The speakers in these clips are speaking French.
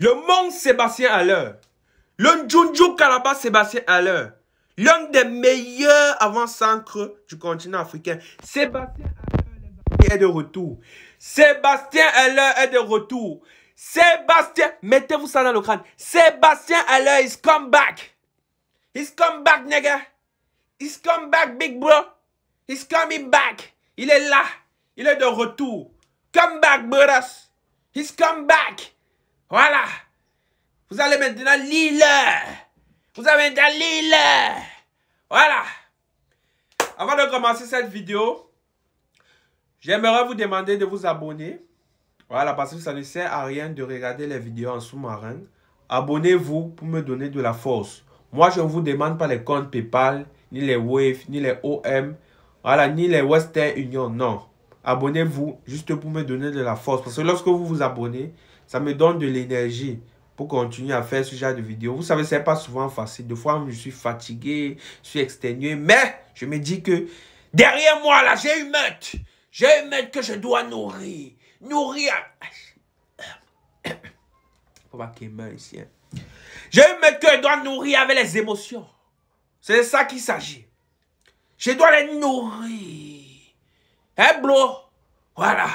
Le monde Sébastien à l'heure. Le Njunju Sébastien à L'un des meilleurs avant-centres du continent africain. Sébastien Aller est de retour. Sébastien Haller est de retour. Sébastien, mettez-vous ça dans le crâne. Sébastien Haller is come back. He's come back, nigga. He's come back, big bro. He's coming back. Il est là. Il est de retour. Come back, brothers. He's come back. Voilà. Vous allez maintenant lire. Vous allez maintenant lire. Voilà. Avant de commencer cette vidéo, j'aimerais vous demander de vous abonner. Voilà, parce que ça ne sert à rien de regarder les vidéos en sous-marin. Abonnez-vous pour me donner de la force. Moi, je ne vous demande pas les comptes PayPal, ni les Wave, ni les OM, voilà, ni les Western Union, non. Abonnez-vous juste pour me donner de la force. Parce que lorsque vous vous abonnez, ça me donne de l'énergie pour continuer à faire ce genre de vidéos. Vous savez, ce n'est pas souvent facile. Des fois, je suis fatigué, je suis exténué, mais je me dis que derrière moi, là, j'ai une meute. J'ai une meute que je dois nourrir. Nourrir. On meure ici. Hein. J'ai une meute que je dois nourrir avec les émotions. C'est de ça qu'il s'agit. Je dois les nourrir. Hein, bro? Voilà.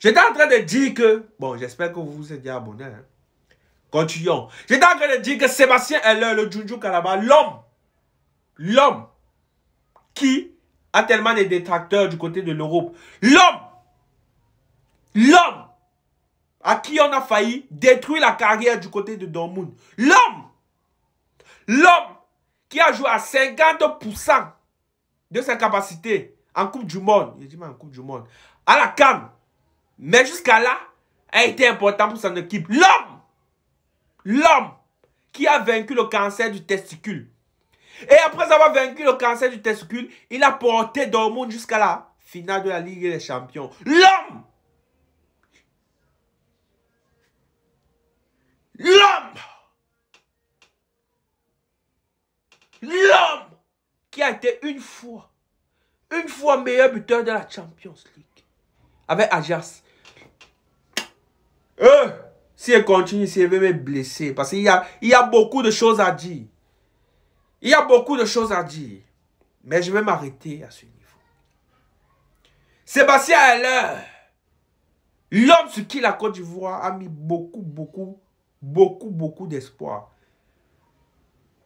J'étais en train de dire que... Bon, j'espère que vous vous êtes déjà abonné. Hein. Continuons. J'étais en train de dire que Sébastien Heller, le Junju Kalaba, l'homme, l'homme qui a tellement de détracteurs du côté de l'Europe, l'homme, l'homme à qui on a failli détruire la carrière du côté de Dortmund, l'homme, l'homme qui a joué à 50% de sa capacité en Coupe du Monde, il dit mais en Coupe du Monde, à la Cannes, mais jusqu'à là, a été important pour son équipe. L'homme, l'homme qui a vaincu le cancer du testicule. Et après avoir vaincu le cancer du testicule, il a porté Dortmund jusqu'à la finale de la Ligue des Champions. L'homme L'homme L'homme qui a été une fois, une fois meilleur buteur de la Champions League avec Ajax. Eux, si elle continue, si elle veut me blesser, parce qu'il y a, il a beaucoup de choses à dire. Il y a beaucoup de choses à dire. Mais je vais m'arrêter à ce niveau. Sébastien Heller, l'homme sur qui la Côte d'Ivoire a mis beaucoup, beaucoup, beaucoup, beaucoup d'espoir,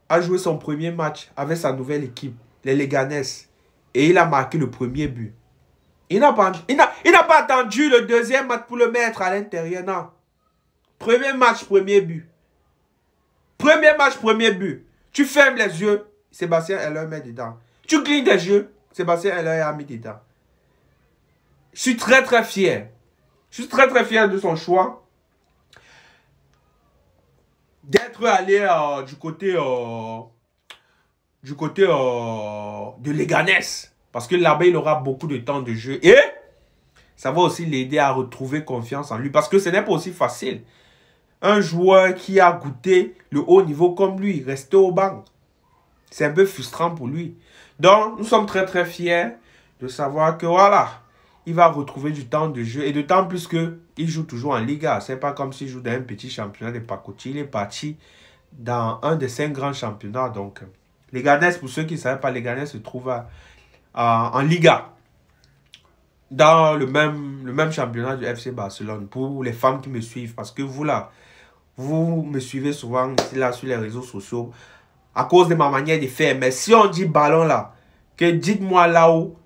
a joué son premier match avec sa nouvelle équipe, les Leganés, et il a marqué le premier but. Il n'a pas, attendu le deuxième match pour le mettre à l'intérieur, non. Premier match, premier but. Premier match, premier but. Tu fermes les yeux, Sébastien Heller met dedans. Tu clignes les yeux, Sébastien Heller a mis dedans. Je suis très très fier. Je suis très très fier de son choix. D'être allé euh, du côté, euh, du côté euh, de Léganès. Parce que là-bas, il aura beaucoup de temps de jeu. Et ça va aussi l'aider à retrouver confiance en lui. Parce que ce n'est pas aussi facile. Un joueur qui a goûté le haut niveau comme lui, rester au banc, c'est un peu frustrant pour lui. Donc, nous sommes très très fiers de savoir que voilà, il va retrouver du temps de jeu. Et de temps plus que joue toujours en Liga. ce n'est pas comme s'il joue dans un petit championnat de Pacotti. Il est parti dans un des cinq grands championnats. Donc, les Ganes, pour ceux qui ne savent pas, les Ganes se trouvent à en Liga, dans le même, le même championnat du FC Barcelone, pour les femmes qui me suivent, parce que vous là, vous me suivez souvent là, sur les réseaux sociaux, à cause de ma manière de faire. Mais si on dit ballon là, que dites-moi là où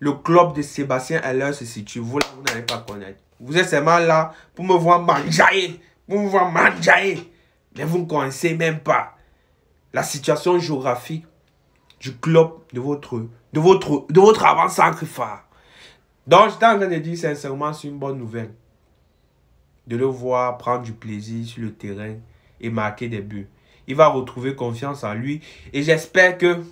le club de Sébastien Heller se situe, vous là, vous n'allez pas connaître. Vous êtes seulement là pour me voir manjaer, pour me voir manjaer. Mais vous ne connaissez même pas la situation géographique du club de votre, de votre, de votre avant-centre Donc, je en train de dire sincèrement, c'est une bonne nouvelle. De le voir prendre du plaisir sur le terrain et marquer des buts. Il va retrouver confiance en lui. Et j'espère que,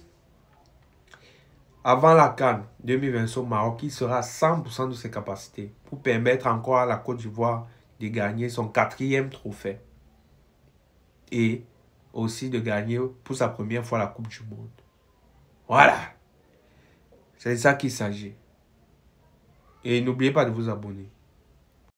avant la Cannes 2020 au Maroc, il sera à 100% de ses capacités pour permettre encore à la Côte d'Ivoire de gagner son quatrième trophée. Et aussi de gagner pour sa première fois la Coupe du Monde. Voilà. C'est ça qu'il s'agit. Et n'oubliez pas de vous abonner.